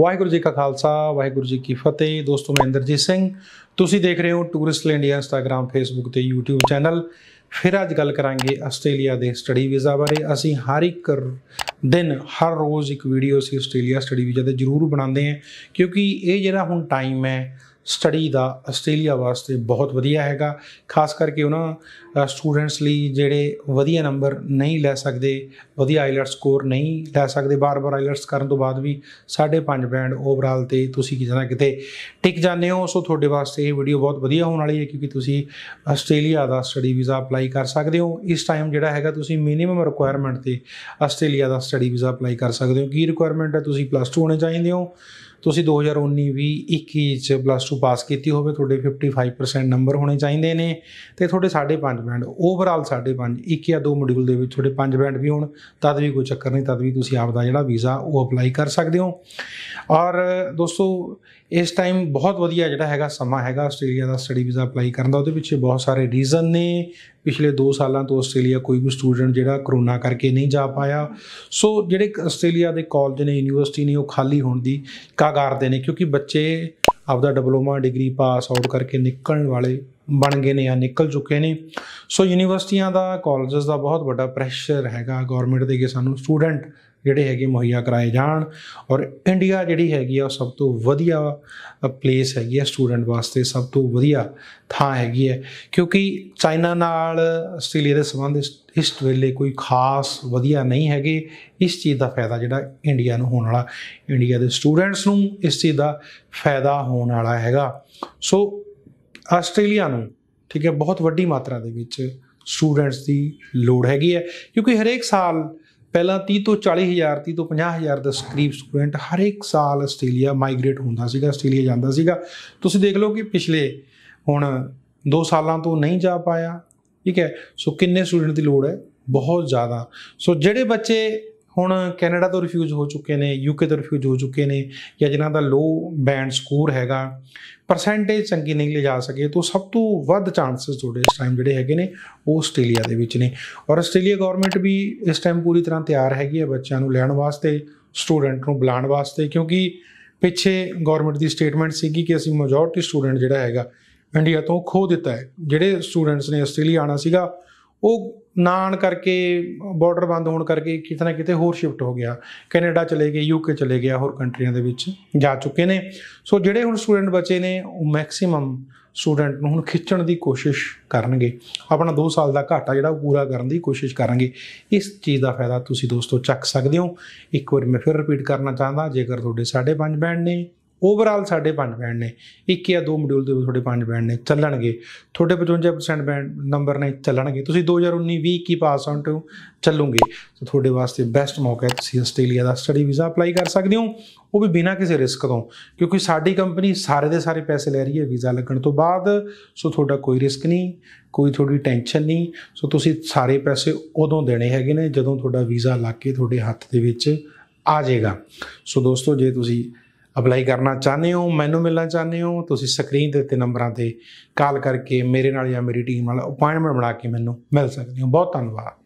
ਵਾਹਿਗੁਰੂ ਜੀ ਕਾ ਖਾਲਸਾ ਵਾਹਿਗੁਰੂ ਜੀ ਕੀ ਫਤਿਹ ਦੋਸਤੋ ਮੈਂ ਇੰਦਰਜੀਤ ਸਿੰਘ ਤੁਸੀਂ ਦੇਖ ਰਹੇ ਹੋ ਟੂਰਿਸਟ ਇੰਡੀਆ ਇੰਸਟਾਗ੍ਰam ਫੇਸਬੁੱਕ ਤੇ YouTube ਚੈਨਲ ਫਿਰ ਅੱਜ ਗੱਲ ਕਰਾਂਗੇ ਆਸਟ੍ਰੇਲੀਆ ਦੇ ਸਟੱਡੀ ਵੀਜ਼ਾ ਬਾਰੇ ਅਸੀਂ ਹਰ ਇੱਕ ਦਿਨ ਹਰ ਰੋਜ਼ ਇੱਕ ਵੀਡੀਓ ਸੀ ਆਸਟ੍ਰੇਲੀਆ ਸਟੱਡੀ ਵੀਜ਼ਾ ਤੇ ਜ਼ਰੂਰ ਬਣਾਉਂਦੇ ਹਾਂ ਕਿਉਂਕਿ ਇਹ ਜਿਹੜਾ ਹੁਣ ਟਾਈਮ ਹੈ ਸਟੱਡੀ ਦਾ ਆਸਟ੍ਰੇਲੀਆ ਵਾਸਤੇ ਬਹੁਤ ਵਧੀਆ ਹੈਗਾ ਖਾਸ ਕਰਕੇ ਉਹਨਾਂ ਸਟੂਡੈਂਟਸ ਲਈ ਜਿਹੜੇ ਵਧੀਆ ਨੰਬਰ ਨਹੀਂ ਲੈ ਸਕਦੇ ਵਧੀਆ ਆਈਲਟਸ ਸਕੋਰ ਨਹੀਂ ਲੈ ਸਕਦੇ ਬਾਰ-ਬਾਰ ਆਈਲਟਸ ਕਰਨ ਤੋਂ ਬਾਅਦ ਵੀ 5.5 ਬੈਂਡ ਓਵਰਆਲ ਤੇ ਤੁਸੀਂ ਕਿਸੇ ਨਾ ਕਿਤੇ ਟਿਕ ਜਾਂਦੇ ਹੋ ਸੋ ਤੁਹਾਡੇ ਵਾਸਤੇ ਇਹ ਵੀਡੀਓ ਬਹੁਤ ਵਧੀਆ ਹੋਣ ਵਾਲੀ ਹੈ ਕਿਉਂਕਿ ਤੁਸੀਂ ਆਸਟ੍ਰੇਲੀਆ ਦਾ ਸਟੱਡੀ ਵੀਜ਼ਾ ਅਪਲਾਈ ਕਰ ਸਕਦੇ ਹੋ ਇਸ ਟਾਈਮ ਜਿਹੜਾ ਹੈਗਾ ਤੁਸੀਂ ਮਿਨੀਮਮ ਰਿਕੁਆਇਰਮੈਂਟ ਤੇ ਆਸਟ੍ਰੇਲੀਆ ਦਾ ਸਟੱਡੀ ਵੀਜ਼ਾ ਅਪਲਾਈ ਕਰ ਸਕਦੇ ਹੋ ਕੀ ਰਿਕੁਆਇਰਮੈਂਟ ਹੈ ਤੁਸੀਂ ਪਲੱਸ 2 ਹੋਣੇ ਚਾਹੀਦੇ ਹੋ ਤੁਸੀਂ 2019 ਵੀ 21 ਚ ਪਲੱਸ 2 ਪਾਸ ਕੀਤੀ ਹੋਵੇ ਤੁਹਾਡੇ 55% ਨੰਬਰ ਹੋਣੇ ਚਾਹੀਦੇ ਨੇ ਤੇ ਤੁਹਾਡੇ 5.5 ਬੈਂਡ ਓਵਰਆਲ 5.5 ਇੱਕ ਜਾਂ ਦੋ ਮੋਡਿਊਲ ਦੇ ਵਿੱਚ ਤੁਹਾਡੇ 5 ਬੈਂਡ ਵੀ ਹੋਣ ਤਦ ਵੀ ਕੋਈ ਚੱਕਰ ਨਹੀਂ ਤਦ ਵੀ ਤੁਸੀਂ ਆਪ ਦਾ ਜਿਹੜਾ ਵੀਜ਼ਾ ਉਹ ਅਪਲਾਈ ਕਰ ਸਕਦੇ ਹੋ ਔਰ ਦੋਸਤੋ ਇਸ ਟਾਈਮ ਬਹੁਤ ਵਧੀਆ ਜਿਹੜਾ ਹੈਗਾ ਸਮਾਂ ਹੈਗਾ ਆਸਟ੍ਰੇਲੀਆ ਦਾ ਸਟੱਡੀ ਵੀਜ਼ਾ ਅਪਲਾਈ ਕਰਨ ਦਾ ਉਹਦੇ ਪਿੱਛੇ ਬਹੁਤ ਸਾਰੇ ਰੀਜ਼ਨ ਨੇ ਪਿਛਲੇ 2 ਸਾਲਾਂ ਤੋਂ ਆਸਟ੍ਰੇਲੀਆ ਕੋਈ ਵੀ ਸਟੂਡੈਂਟ ਜਿਹੜਾ ਕਰੋਨਾ ਕਰਕੇ ਨਹੀਂ ਜਾ ਪਾਇਆ ਸੋ ਜਿਹੜੇ ਆਸਟ੍ਰੇਲੀਆ ਦੇ ਕਾਲਜ ਨੇ ਯੂਨੀਵਰਸਿਟੀ ਨੇ ਉਹ ਖਾਲੀ ਹੋਣ ਦੀ ਕਾਗਾਰ ਦੇ ਨੇ ਕਿਉਂਕਿ ਬੱਚੇ ਆਪਦਾ ਡਿਪਲੋਮਾ ਡਿਗਰੀ ਪਾਸ ਆਊਟ ਕਰਕੇ ਨਿਕਲਣ ਵਾਲੇ ਬਣ ਗਏ ਨੇ ਜਾਂ ਨਿਕਲ ਚੁੱਕੇ ਨੇ ਸੋ ਯੂਨੀਵਰਸਿਟੀਆਂ ਦਾ ਕਾਲਜਸ ਦਾ ਬਹੁਤ ਵੱਡਾ ਪ੍ਰੈਸ਼ਰ ਹੈਗਾ ਗਵਰਨਮੈਂਟ ਦੇ ਕਿ ਸਾਨੂੰ ਸਟੂਡੈਂਟ ਜਿਹੜੇ ਹੈਗੇ ਮੁਹੱਈਆ ਕਰਾਏ ਜਾਣ ਔਰ ਇੰਡੀਆ ਜਿਹੜੀ ਹੈਗੀ ਆ ਉਹ ਸਭ ਤੋਂ ਵਧੀਆ ਪਲੇਸ ਹੈਗੀ ਆ ਸਟੂਡੈਂਟ ਵਾਸਤੇ ਸਭ ਤੋਂ ਵਧੀਆ ਥਾਂ ਹੈਗੀ ਹੈ ਕਿਉਂਕਿ ਚਾਈਨਾ ਨਾਲ ਆਸਟ੍ਰੇਲੀਆ ਦੇ ਸੰਬੰਧ ਇਸ ਵੇਲੇ ਕੋਈ ਖਾਸ ਵਧੀਆ ਨਹੀਂ ਹੈਗੇ ਇਸ ਚੀਜ਼ ਦਾ ਫਾਇਦਾ ਜਿਹੜਾ ਇੰਡੀਆ ਨੂੰ ਹੋਣ ਵਾਲਾ ਇੰਡੀਆ ਦੇ ਸਟੂਡੈਂਟਸ ਨੂੰ ਇਸ ਚੀਜ਼ ਦਾ ਫਾਇਦਾ ਹੋਣ ਵਾਲਾ ਹੈਗਾ ਸੋ ਆਸਟ੍ਰੇਲੀਆ ਨੂੰ ਠੀਕ ਹੈ ਬਹੁਤ ਵੱਡੀ ਮਾਤਰਾ ਦੇ ਵਿੱਚ ਸਟੂਡੈਂਟਸ ਦੀ ਲੋੜ ਹੈਗੀ ਹੈ ਕਿਉਂਕਿ ਹਰੇਕ ਸਾਲ ਪਹਿਲਾਂ 30 ਤੋਂ 40000 30 ਤੋਂ 50000 ਦੇ ਸਕਰੀਪ ਸਟੂਡੈਂਟ ਹਰ ਇੱਕ ਸਾਲ ਆਸਟ੍ਰੇਲੀਆ ਮਾਈਗ੍ਰੇਟ ਹੁੰਦਾ ਸੀਗਾ ਆਸਟ੍ਰੇਲੀਆ ਜਾਂਦਾ ਸੀਗਾ ਤੁਸੀਂ ਦੇਖ ਲਓ ਕਿ ਪਿਛਲੇ ਹੁਣ 2 ਸਾਲਾਂ ਤੋਂ ਨਹੀਂ ਜਾ ਪਾਇਆ ਠੀਕ ਹੈ ਸੋ ਕਿੰਨੇ ਸਟੂਡੈਂਟ ਦੀ ਲੋੜ ਹੈ ਬਹੁਤ ਜ਼ਿਆਦਾ ਸੋ ਜਿਹੜੇ ਬੱਚੇ ਹੁਣ ਕੈਨੇਡਾ ਤੋਂ ਰਿਫਿਊਜ ਹੋ ਚੁੱਕੇ ਨੇ ਯੂਕੇ ਤੋਂ ਰਿਫਿਊਜ ਹੋ ਚੁੱਕੇ ਨੇ ਜਾਂ ਜਿਨ੍ਹਾਂ ਦਾ ਲੋ ਬੈਂਡ ਸਕੋਰ ਹੈਗਾ ਪਰਸੈਂਟੇਜ ਚੰਗੀ ਨਹੀਂ ਜਾ ਸਕੇ ਤੋਂ ਸਭ ਤੋਂ ਵੱਧ ਚਾਂਸਸ ਤੁਹਾਡੇ ਇਸ ਟਾਈਮ ਜਿਹੜੇ ਹੈਗੇ ਨੇ ਉਹ ਆਸਟ੍ਰੇਲੀਆ ਦੇ ਵਿੱਚ ਨੇ ਔਰ ਆਸਟ੍ਰੇਲੀਆ ਗਵਰਨਮੈਂਟ ਵੀ ਇਸ ਟਾਈਮ ਪੂਰੀ ਤਰ੍ਹਾਂ ਤਿਆਰ ਹੈਗੀ ਹੈ ਬੱਚਿਆਂ ਨੂੰ ਲੈਣ ਵਾਸਤੇ ਸਟੂਡੈਂਟ ਨੂੰ ਬੁਲਾਉਣ ਵਾਸਤੇ ਕਿਉਂਕਿ ਪਿੱਛੇ ਗਵਰਨਮੈਂਟ ਦੀ ਸਟੇਟਮੈਂਟ ਸੀਗੀ ਕਿ ਅਸੀਂ ਮੈਜੋਰਟੀ ਸਟੂਡੈਂਟ ਜਿਹੜਾ ਹੈਗਾ ਇੰਡੀਆ ਤੋਂ ਖੋ ਦਿੱਤਾ ਹੈ ਜਿਹੜੇ ਸਟੂਡੈਂਟਸ ਨੇ ਆਸਟ੍ਰੇਲੀਆ ਆਣਾ ਸੀਗਾ ਉਹ ਨਾਨ ਕਰਕੇ ਬਾਰਡਰ ਬੰਦ ਹੋਣ ਕਰਕੇ ਕਿਤੇ ਨਾ ਕਿਤੇ ਹੋਰ ਸ਼ਿਫਟ ਹੋ ਗਿਆ ਕੈਨੇਡਾ ਚਲੇ ਗਏ ਯੂਕੇ ਚਲੇ ਗਿਆ ਹੋਰ ਕੰਟਰੀਆਂ ਦੇ ਵਿੱਚ ਜਾ ਚੁੱਕੇ ਨੇ ਸੋ ਜਿਹੜੇ ਹੁਣ ਸਟੂਡੈਂਟ ਬਚੇ ਨੇ ਉਹ ਮੈਕਸਿਮਮ ਸਟੂਡੈਂਟ ਨੂੰ ਹੁਣ ਖਿੱਚਣ ਦੀ ਕੋਸ਼ਿਸ਼ ਕਰਨਗੇ ਆਪਣਾ 2 ਸਾਲ ਦਾ ਘਾਟਾ ਜਿਹੜਾ ਉਹ ਪੂਰਾ ਕਰਨ ਦੀ ਕੋਸ਼ਿਸ਼ ਕਰਨਗੇ ਇਸ ਚੀਜ਼ ਦਾ ਫਾਇਦਾ ਤੁਸੀਂ ਦੋਸਤੋ ਚੱਕ ਸਕਦੇ ਹੋ ਇੱਕ ਵਾਰ ਮੈਂ ਫਿਰ ਰਿਪੀਟ ਕਰਨਾ ਚਾਹੁੰਦਾ ਜੇਕਰ ਤੁਹਾਡੇ 5.5 ਬੈਂਡ ਨੇ ਓਵਰਆਲ ਸਾਡੇ ਪੰਜ ਬੈਂਡ ਨੇ ਇੱਕ ਜਾਂ ਦੋ ਮੋਡਿਊਲ ਦੇ ਤੁਹਾਡੇ 5 ਬੈਂਡ ਨੇ ਚੱਲਣਗੇ ਤੁਹਾਡੇ 55% ਬੈਂਡ ਨੰਬਰ ਨੇ ਚੱਲਣਗੇ ਤੁਸੀਂ 2019 20 ਕੀ ਪਾਸ ਆਨ ਟੂ ਚੱਲੋਗੇ ਸੋ ਤੁਹਾਡੇ ਵਾਸਤੇ ਬੈਸਟ ਮੌਕਾ ਹੈ ਤੁਸੀਂ ਆਸਟ੍ਰੇਲੀਆ ਦਾ ਸਟੱਡੀ ਵੀਜ਼ਾ ਅਪਲਾਈ ਕਰ ਸਕਦੇ ਹੋ ਉਹ ਵੀ ਬਿਨਾਂ ਕਿਸੇ ਰਿਸਕ ਤੋਂ ਕਿਉਂਕਿ ਸਾਡੀ ਕੰਪਨੀ ਸਾਰੇ ਦੇ ਸਾਰੇ ਪੈਸੇ ਲੈ ਰਹੀ ਹੈ ਵੀਜ਼ਾ ਲੱਗਣ ਤੋਂ ਬਾਅਦ ਸੋ ਤੁਹਾਡਾ ਕੋਈ ਰਿਸਕ ਨਹੀਂ ਕੋਈ ਤੁਹਾਡੀ ਟੈਨਸ਼ਨ ਨਹੀਂ ਸੋ ਤੁਸੀਂ ਸਾਰੇ ਪੈਸੇ ਉਦੋਂ ਦੇਣੇ ਹੈਗੇ ਨੇ ਜਦੋਂ ਤੁਹਾਡਾ ਵੀਜ਼ਾ ਲੱਗ ਕੇ ਤੁਹਾਡੇ ਹੱਥ ਦੇ ਵਿੱਚ ਆ ਜਾਏਗਾ ਸੋ ਦੋਸਤੋ ਜੇ ਤੁਸੀਂ ਅਪਲਾਈ ਕਰਨਾ ਚਾਹੁੰਦੇ ਹੋ ਮੈਨੂੰ ਮਿਲਣਾ ਚਾਹੁੰਦੇ ਹੋ ਤੁਸੀਂ ਸਕਰੀਨ ਦੇ ਉੱਤੇ ਨੰਬਰਾਂ ਤੇ ਕਾਲ ਕਰਕੇ ਮੇਰੇ ਨਾਲ ਜਾਂ ਮੇਰੀ ਟੀਮ ਨਾਲ ਅਪਾਇੰਟਮੈਂਟ ਬਣਾ ਕੇ ਮੈਨੂੰ ਮਿਲ ਸਕਦੇ ਹੋ ਬਹੁਤ ਧੰਨਵਾਦ